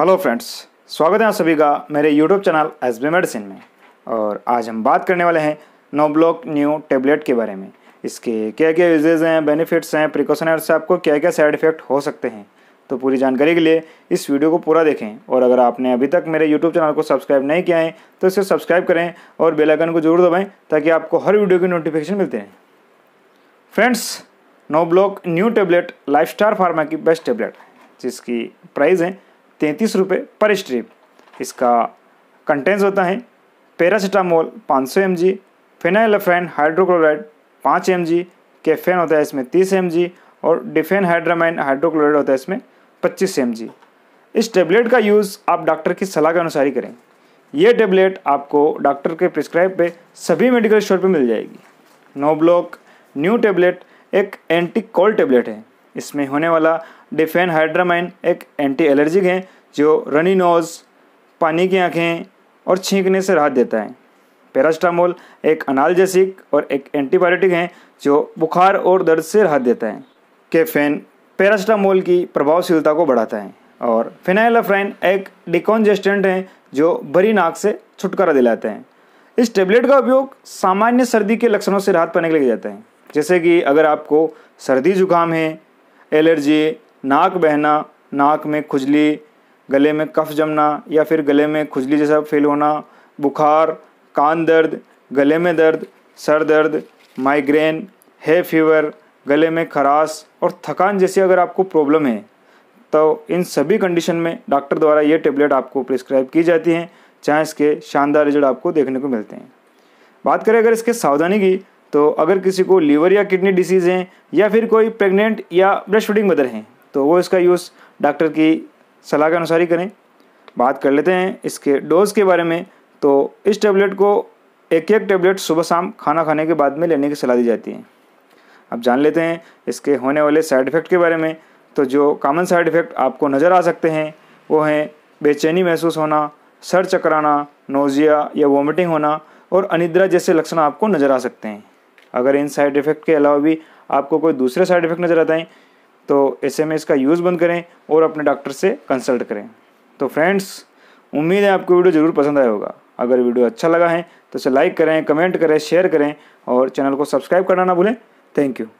hello friends स्वागत है आप सभी का मेरे YouTube channel S B medicine में और आज हम बात करने वाले हैं नो ब्लॉक न्यू टेबलेट के बारे में इसके क्या क्या यूजेज हैं बेनिफिट्स हैं प्रिकॉशनर्स से आपको क्या क्या साइड इफेक्ट हो सकते हैं तो पूरी जानकारी के लिए इस वीडियो को पूरा देखें और अगर आपने अभी तक मेरे यूट्यूब चैनल को सब्सक्राइब नहीं किया है तो इसे सब्सक्राइब करें और बेलाइकन को जरूर दबाएँ ताकि आपको हर वीडियो की नोटिफिकेशन मिलते हैं friends no block new tablet life star pharma की बेस्ट टेबलेट जिसकी प्राइस है तैंतीस रुपये पर स्ट्रिप इसका कंटेंस होता है पैरासीटामोल 500 सौ एम जी फिनाइलफ्रेन हाइड्रोक्लोराइड पाँच एम जी कैफेन होता है इसमें तीस एम जी और डिफेन हाइड्रामाइन हाइड्रोक्लोराइड होता है इसमें पच्चीस एम जी इस टेबलेट का यूज़ आप डॉक्टर की सलाह के अनुसार ही करें यह टेबलेट आपको डॉक्टर के प्रिस्क्राइब पे सभी मेडिकल स्टोर पे मिल जाएगी नोब्लॉक न्यू टेबलेट एक एंटी कोल्ड टेबलेट है इसमें होने वाला डिफेन हाइड्रामाइन एक एंटी एलर्जिक है जो रनी नोज पानी की आँखें और छींकने से राहत देता है पैरास्टामोल एक अनालजेसिक और एक एंटीबायोटिक है जो बुखार और दर्द से राहत देता है कैफेन पैरास्टामोल की प्रभावशीलता को बढ़ाता है और फिनाइलाफ्राइन एक डिकॉन्जेस्टेंट है जो बरी नाक से छुटकारा दिलाते हैं इस टेबलेट का उपयोग सामान्य सर्दी के लक्षणों से राहत पाने के लिए किया जाता है जैसे कि अगर आपको सर्दी जुकाम है एलर्जी नाक बहना नाक में खुजली गले में कफ जमना या फिर गले में खुजली जैसा फील होना बुखार कान दर्द गले में दर्द सर दर्द माइग्रेन है फीवर गले में खराश और थकान जैसी अगर आपको प्रॉब्लम है तो इन सभी कंडीशन में डॉक्टर द्वारा ये टेबलेट आपको प्रिस्क्राइब की जाती हैं चाहे इसके शानदार रिजल्ट आपको देखने को मिलते हैं बात करें अगर इसके सावधानी की तो अगर किसी को लीवर या किडनी डिसीज़ हैं या फिर कोई प्रेग्नेंट या ब्रेस्ट फीडिंग मदर हैं तो वो इसका यूज़ डॉक्टर की सलाह के अनुसार ही करें बात कर लेते हैं इसके डोज़ के बारे में तो इस टैबलेट को एक एक टैबलेट सुबह शाम खाना खाने के बाद में लेने की सलाह दी जाती है अब जान लेते हैं इसके होने वाले साइड इफ़ेक्ट के बारे में तो जो कॉमन साइड इफ़ेक्ट आपको नज़र आ सकते हैं वो हैं बेचैनी महसूस होना सर चकराना नोज़िया या वॉमिटिंग होना और अनिद्रा जैसे लक्षण आपको नज़र आ सकते हैं अगर इन साइड इफ़ेक्ट के अलावा भी आपको कोई दूसरे साइड इफ़ेक्ट नज़र आते हैं तो ऐसे में इसका यूज़ बंद करें और अपने डॉक्टर से कंसल्ट करें तो फ्रेंड्स उम्मीद है आपको वीडियो ज़रूर पसंद आया होगा अगर वीडियो अच्छा लगा है तो इसे लाइक करें कमेंट करें शेयर करें और चैनल को सब्सक्राइब करना ना भूलें थैंक यू